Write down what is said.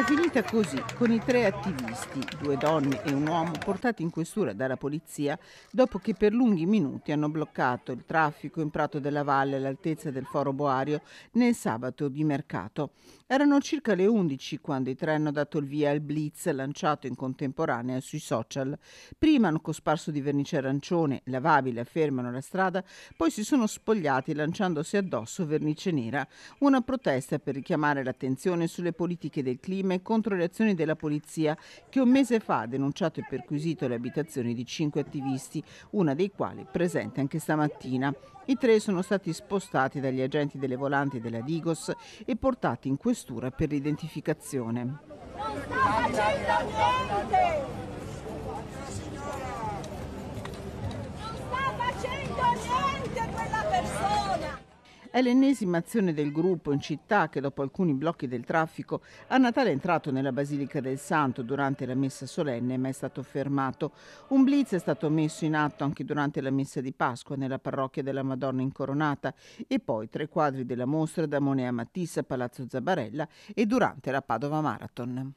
È finita così, con i tre attivisti, due donne e un uomo, portati in questura dalla polizia dopo che per lunghi minuti hanno bloccato il traffico in Prato della Valle all'altezza del Foro Boario nel sabato di mercato. Erano circa le 11 quando i tre hanno dato il via al blitz lanciato in contemporanea sui social. Prima hanno cosparso di vernice arancione, lavabile, fermano la strada, poi si sono spogliati lanciandosi addosso vernice nera, una protesta per richiamare l'attenzione sulle politiche del clima allarme contro le azioni della polizia che un mese fa ha denunciato e perquisito le abitazioni di cinque attivisti, una dei quali presente anche stamattina. I tre sono stati spostati dagli agenti delle volanti della Digos e portati in questura per l'identificazione. Non sta facendo niente! È l'ennesima azione del gruppo in città che dopo alcuni blocchi del traffico a Natale è entrato nella Basilica del Santo durante la messa solenne ma è stato fermato. Un blitz è stato messo in atto anche durante la messa di Pasqua nella parrocchia della Madonna Incoronata e poi tre quadri della mostra da Monea Matisse a Palazzo Zabarella e durante la Padova Marathon.